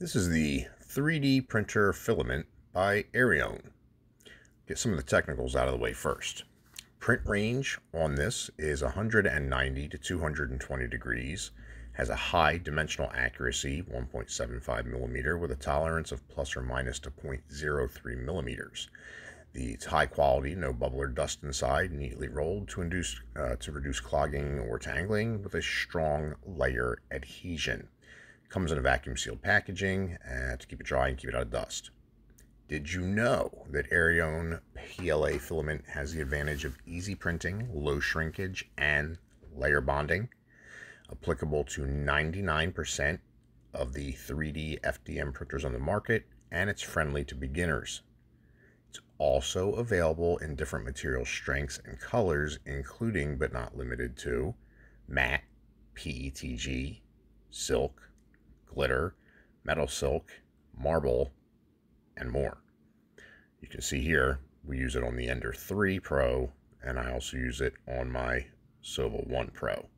This is the 3D printer filament by Arion. Get some of the technicals out of the way first. Print range on this is 190 to 220 degrees, has a high dimensional accuracy, 1.75 millimeter, with a tolerance of plus or minus to 0.03 millimeters. The, it's high quality, no bubble or dust inside, neatly rolled to induce uh, to reduce clogging or tangling with a strong layer adhesion. Comes in a vacuum sealed packaging uh, to keep it dry and keep it out of dust. Did you know that ArioN PLA filament has the advantage of easy printing, low shrinkage, and layer bonding? Applicable to 99% of the 3D FDM printers on the market, and it's friendly to beginners. It's also available in different material strengths and colors, including but not limited to matte, PETG, silk, glitter, metal silk, marble, and more. You can see here, we use it on the Ender 3 Pro, and I also use it on my Sova 1 Pro.